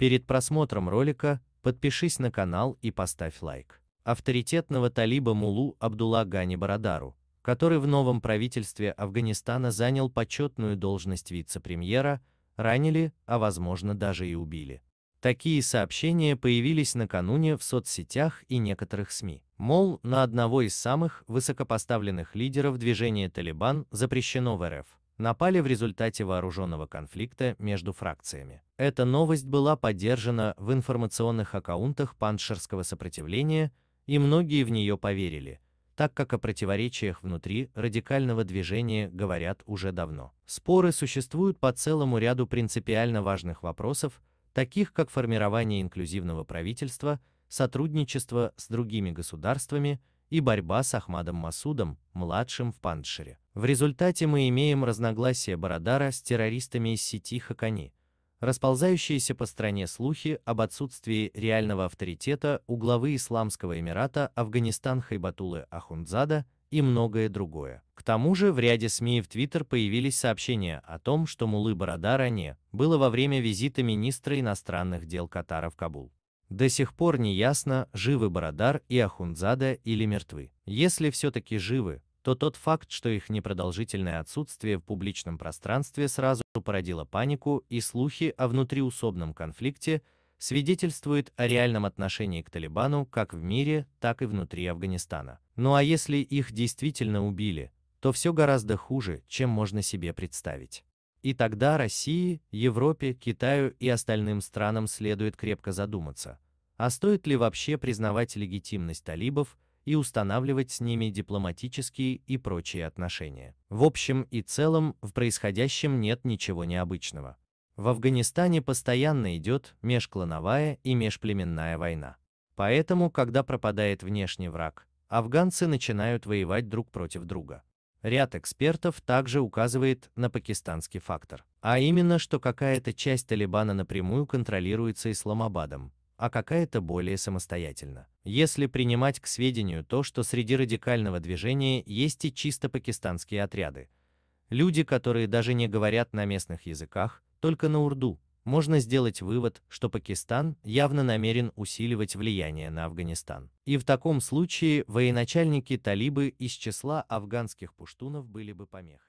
Перед просмотром ролика подпишись на канал и поставь лайк. Авторитетного талиба Мулу Абдулла Гани Барадару, который в новом правительстве Афганистана занял почетную должность вице-премьера, ранили, а возможно даже и убили. Такие сообщения появились накануне в соцсетях и некоторых СМИ. Мол, на одного из самых высокопоставленных лидеров движения «Талибан» запрещено в РФ напали в результате вооруженного конфликта между фракциями. Эта новость была поддержана в информационных аккаунтах паншерского сопротивления, и многие в нее поверили, так как о противоречиях внутри радикального движения говорят уже давно. Споры существуют по целому ряду принципиально важных вопросов, таких как формирование инклюзивного правительства, сотрудничество с другими государствами и борьба с Ахмадом Масудом, младшим в Паншере. В результате мы имеем разногласия Бородара с террористами из сети Хакани, расползающиеся по стране слухи об отсутствии реального авторитета у главы Исламского Эмирата Афганистан Хайбатулы Ахундзада и многое другое. К тому же в ряде СМИ в Твиттер появились сообщения о том, что Мулы Бородара не было во время визита министра иностранных дел Катара в Кабул. До сих пор не ясно, живы Бородар и Ахундзада или мертвы. Если все-таки живы, то тот факт, что их непродолжительное отсутствие в публичном пространстве сразу породило панику и слухи о внутриусобном конфликте, свидетельствует о реальном отношении к Талибану как в мире, так и внутри Афганистана. Ну а если их действительно убили, то все гораздо хуже, чем можно себе представить. И тогда России, Европе, Китаю и остальным странам следует крепко задуматься, а стоит ли вообще признавать легитимность талибов и устанавливать с ними дипломатические и прочие отношения. В общем и целом в происходящем нет ничего необычного. В Афганистане постоянно идет межклановая и межплеменная война. Поэтому, когда пропадает внешний враг, афганцы начинают воевать друг против друга. Ряд экспертов также указывает на пакистанский фактор, а именно, что какая-то часть Талибана напрямую контролируется Исламабадом, а какая-то более самостоятельно. Если принимать к сведению то, что среди радикального движения есть и чисто пакистанские отряды, люди, которые даже не говорят на местных языках, только на урду, можно сделать вывод, что Пакистан явно намерен усиливать влияние на Афганистан. И в таком случае военачальники талибы из числа афганских пуштунов были бы помехой.